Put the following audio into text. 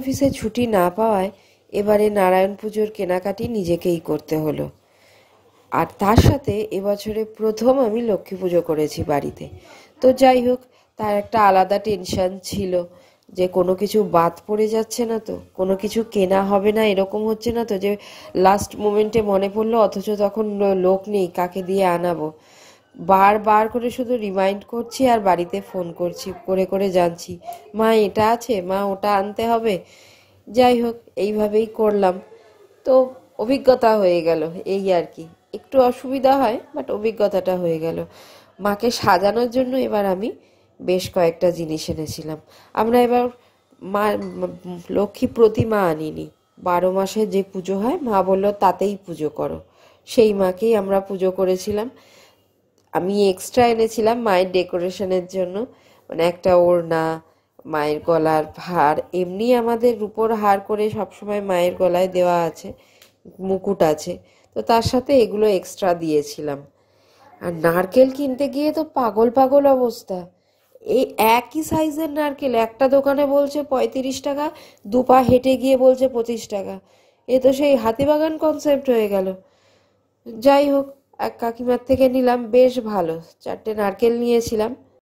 অফিসে ছুটি না পাওয়ায় এবারে নারায়ণ পুজোর কেনাকাটি নিজেকেই করতে হলো আর তার সাথে এবছরে প্রথম আমি লক্ষ্মী পুজো করেছি বাড়িতে তো যাই হোক তার একটা আলাদা টেনশন ছিল যে কোনো কিছু বাদ পড়ে যাচ্ছে না তো কোনো কিছু কেনা হবে না এরকম হচ্ছে না তো যে লাস্ট মোমেন্টে মনে পড়লো অথচ তখন লোক নেই কাকে দিয়ে আনাবো বার বার করে শুধু রিমাইন্ড করছি আর বাড়িতে ফোন করছি করে করে জানছি মা এটা আছে মা ওটা আনতে হবে যাই হোক এইভাবেই করলাম তো অভিজ্ঞতা হয়ে গেল এই আর কি একটু অসুবিধা হয় বাট অভিজ্ঞতাটা হয়ে গেল মাকে সাজানোর জন্য এবার আমি বেশ কয়েকটা জিনিস এনেছিলাম আমরা এবার মা লক্ষ্মী প্রতিমা আনিনি বারো মাসে যে পুজো হয় মা বলল তাতেই পুজো করো সেই মাকেই আমরা পুজো করেছিলাম আমি এক্সট্রা এনেছিলাম মায়ের ডেকোরেশনের জন্য মানে একটা ওড়না মায়ের গলার হার এমনি আমাদের রূপোর হার করে সবসময় মায়ের গলায় দেওয়া আছে মুকুট আছে তো তার সাথে এগুলো এক্সট্রা দিয়েছিলাম আর নারকেল কিনতে গিয়ে তো পাগল পাগল অবস্থা এই একই সাইজের নারকেল একটা দোকানে বলছে পঁয়ত্রিশ টাকা দু পা হেঁটে গিয়ে বলছে পঁচিশ টাকা এ তো সেই হাতিবাগান কনসেপ্ট হয়ে গেল যাই হোক এক কাকিমার থেকে নিলাম বেশ ভালো চারটে নারকেল নিয়েছিলাম